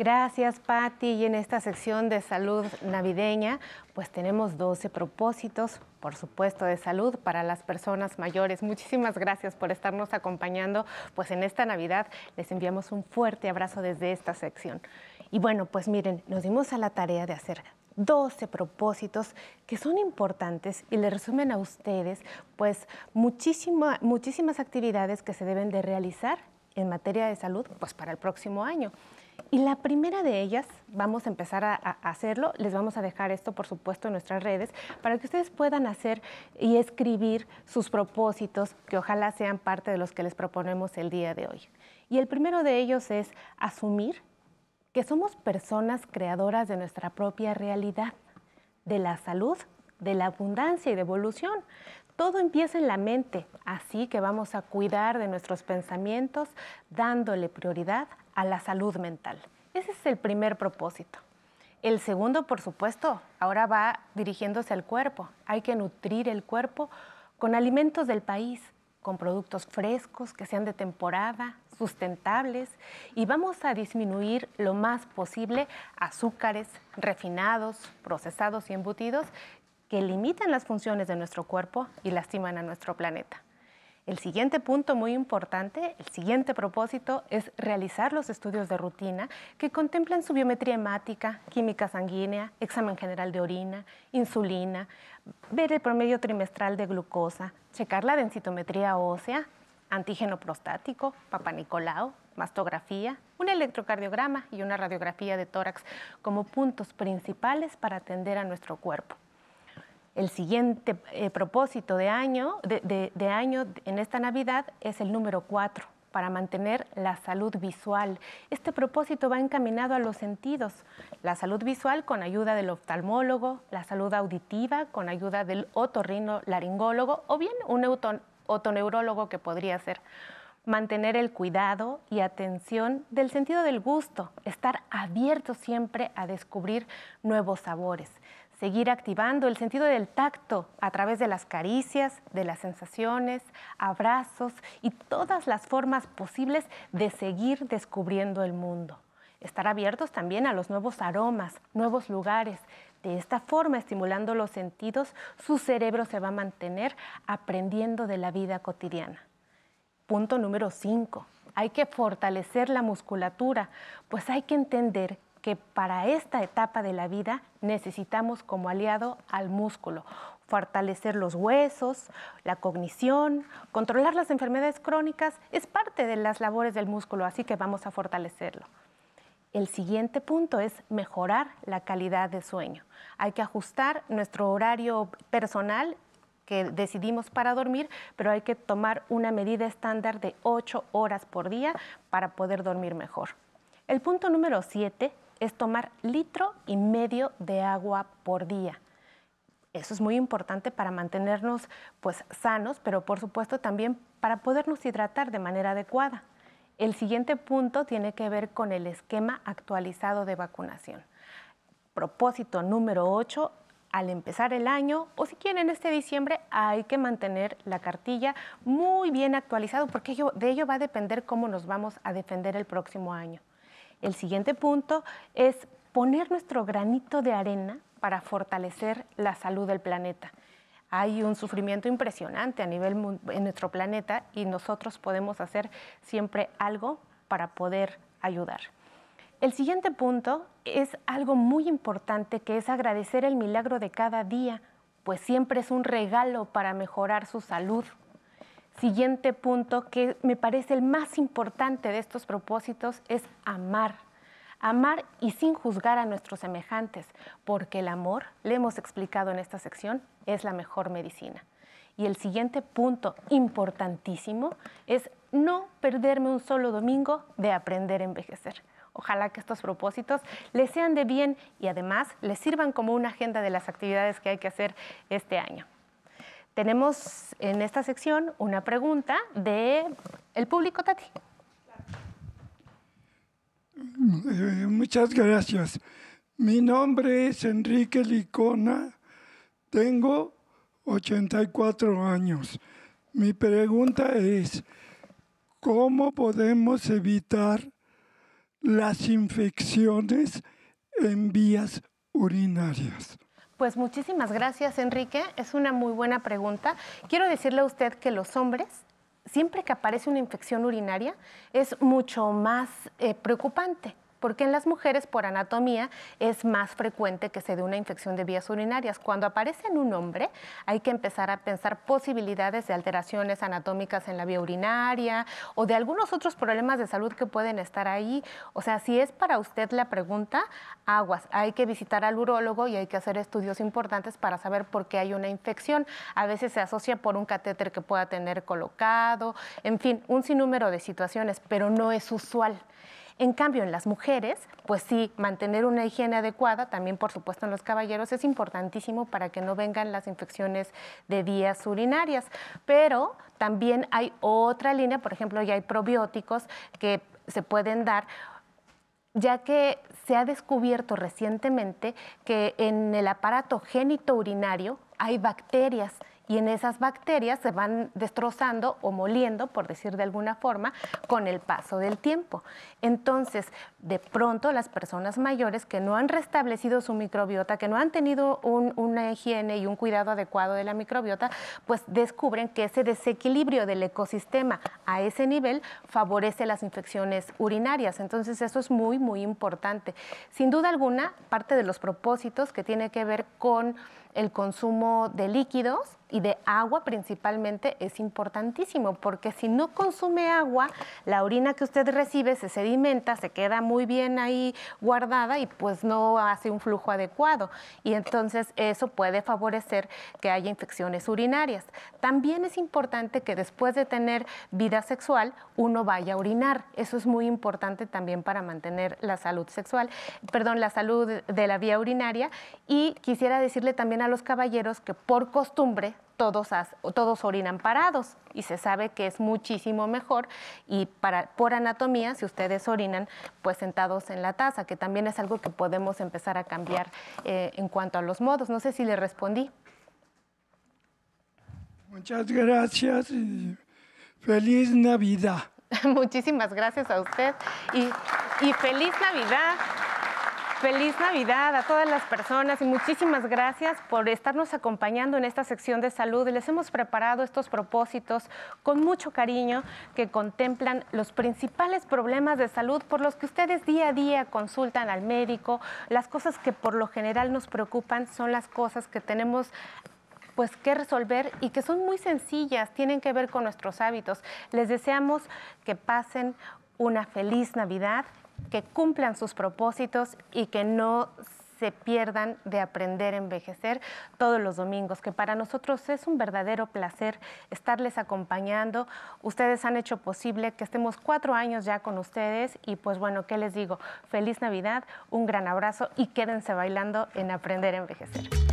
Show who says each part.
Speaker 1: Gracias, Patti. Y en esta sección de salud navideña, pues tenemos 12 propósitos, por supuesto, de salud para las personas mayores. Muchísimas gracias por estarnos acompañando. Pues en esta Navidad les enviamos un fuerte abrazo desde esta sección. Y bueno, pues miren, nos dimos a la tarea de hacer 12 propósitos que son importantes y le resumen a ustedes pues muchísimas muchísimas actividades que se deben de realizar en materia de salud pues para el próximo año. Y la primera de ellas, vamos a empezar a, hacerlo, les vamos a dejar esto por supuesto en nuestras redes, para que ustedes puedan hacer y escribir sus propósitos, que ojalá sean parte de los que les proponemos el día de hoy. Y el primero de ellos es asumir que somos personas creadoras de nuestra propia realidad, de la salud, de la abundancia y de evolución. Todo empieza en la mente, así que vamos a cuidar de nuestros pensamientos dándole prioridad a la salud mental. Ese es el primer propósito. El segundo, por supuesto, ahora va dirigiéndose al cuerpo. Hay que nutrir el cuerpo con alimentos del país, con productos frescos, que sean de temporada, sustentables, y vamos a disminuir lo más posible azúcares refinados, procesados y embutidos que limitan las funciones de nuestro cuerpo y lastiman a nuestro planeta. El siguiente punto muy importante, el siguiente propósito es realizar los estudios de rutina que contemplan su biometría hemática, química sanguínea, examen general de orina, insulina, ver el promedio trimestral de glucosa, checar la densitometría ósea, antígeno prostático, papanicolao, mastografía, un electrocardiograma y una radiografía de tórax como puntos principales para atender a nuestro cuerpo el siguiente eh, propósito de año, de, año en esta Navidad es el número 4 para mantener la salud visual. Este propósito va encaminado a los sentidos, la salud visual con ayuda del oftalmólogo, la salud auditiva con ayuda del otorrino laringólogo o bien un otoneurólogo que podría ser. Mantener el cuidado y atención del sentido del gusto, estar abierto siempre a descubrir nuevos sabores seguir activando el sentido del tacto a través de las caricias, de las sensaciones, abrazos y todas las formas posibles de seguir descubriendo el mundo. Estar abiertos también a los nuevos aromas, nuevos lugares. De esta forma, estimulando los sentidos, su cerebro se va a mantener aprendiendo de la vida cotidiana. Punto número 5. Hay que fortalecer la musculatura, pues hay que entender que para esta etapa de la vida necesitamos como aliado al músculo, fortalecer los huesos, la cognición, controlar las enfermedades crónicas, es parte de las labores del músculo, así que vamos a fortalecerlo. El siguiente punto es mejorar la calidad de sueño. Hay que ajustar nuestro horario personal que decidimos para dormir, pero hay que tomar una medida estándar de 8 horas por día para poder dormir mejor. El punto número 7 es tomar litro y medio de agua por día. Eso es muy importante para mantenernos pues, sanos, pero por supuesto también para podernos hidratar de manera adecuada. El siguiente punto tiene que ver con el esquema actualizado de vacunación. Propósito número 8, al empezar el año o si quieren en este diciembre hay que mantener la cartilla muy bien actualizado porque de ello va a depender cómo nos vamos a defender el próximo año. El siguiente punto es poner nuestro granito de arena para fortalecer la salud del planeta. Hay un sufrimiento impresionante a nivel en nuestro planeta y nosotros podemos hacer siempre algo para poder ayudar. El siguiente punto es algo muy importante que es agradecer el milagro de cada día, pues siempre es un regalo para mejorar su salud, siguiente punto que me parece el más importante de estos propósitos es amar. Amar y sin juzgar a nuestros semejantes, porque el amor, le hemos explicado en esta sección, es la mejor medicina. Y el siguiente punto importantísimo es no perderme un solo domingo de aprender a envejecer. Ojalá que estos propósitos les sean de bien y además les sirvan como una agenda de las actividades que hay que hacer este año. Tenemos en esta sección una pregunta de el público, Tati. Muchas gracias. Mi nombre es Enrique Licona, tengo 84 años. Mi pregunta es, ¿cómo podemos evitar las infecciones en vías urinarias? Pues muchísimas gracias, Enrique. Es una muy buena pregunta. Quiero decirle a usted que los hombres siempre que aparece una infección urinaria es mucho más eh, preocupante porque en las mujeres por anatomía es más frecuente que se dé una infección de vías urinarias. Cuando aparece en un hombre hay que empezar a pensar posibilidades de alteraciones anatómicas en la vía urinaria o de algunos otros problemas de salud que pueden estar ahí. O sea, si es para usted la pregunta, aguas, hay que visitar al urólogo y hay que hacer estudios importantes para saber por qué hay una infección. A veces se asocia por un catéter que pueda tener colocado, en fin, un sinnúmero de situaciones, pero no es usual. En cambio, en las mujeres, pues sí, mantener una higiene adecuada, también por supuesto en los caballeros, es importantísimo para que no vengan las infecciones de vías urinarias. Pero también hay otra línea, por ejemplo, ya hay probióticos que se pueden dar ya que se ha descubierto recientemente que en el aparato urinario hay bacterias y en esas bacterias se van destrozando o moliendo, por decir de alguna forma, con el paso del tiempo. Entonces, de pronto las personas mayores que no han restablecido su microbiota, que no han tenido una higiene y un cuidado adecuado de la microbiota, pues descubren que ese desequilibrio del ecosistema a ese nivel favorece las infecciones urinarias. Entonces, eso es muy, muy importante. Sin duda alguna, parte de los propósitos que tiene que ver con el consumo de líquidos y de agua principalmente es importantísimo, porque si no consume agua, la orina que usted recibe se sedimenta, se queda muy bien ahí guardada y pues no hace un flujo adecuado. Y entonces eso puede favorecer que haya infecciones urinarias. También es importante que después de tener vida sexual, uno vaya a orinar. Eso es muy importante también para mantener la salud sexual, perdón, la salud de la vía urinaria. Y quisiera decirle también a los caballeros que por costumbre todos, as, todos orinan parados y se sabe que es muchísimo mejor y para, por anatomía, si ustedes orinan, pues sentados en la taza, que también es algo que podemos empezar a cambiar eh, en cuanto a los modos. No sé si le respondí. Muchas gracias y feliz Navidad. Muchísimas gracias a usted y, y feliz Navidad. Feliz Navidad a todas las personas y muchísimas gracias por estarnos acompañando en esta sección de salud. Les hemos preparado estos propósitos con mucho cariño que contemplan los principales problemas de salud por los que ustedes día a día consultan al médico. Las cosas que por lo general nos preocupan son las cosas que tenemos pues que resolver y que son muy sencillas, tienen que ver con nuestros hábitos. Les deseamos que pasen una feliz Navidad que cumplan sus propósitos y que no se pierdan de aprender a envejecer todos los domingos, que para nosotros es un verdadero placer estarles acompañando. Ustedes han hecho posible que estemos cuatro años ya con ustedes y pues bueno, ¿qué les digo? Feliz Navidad, un gran abrazo y quédense bailando en Aprender a Envejecer.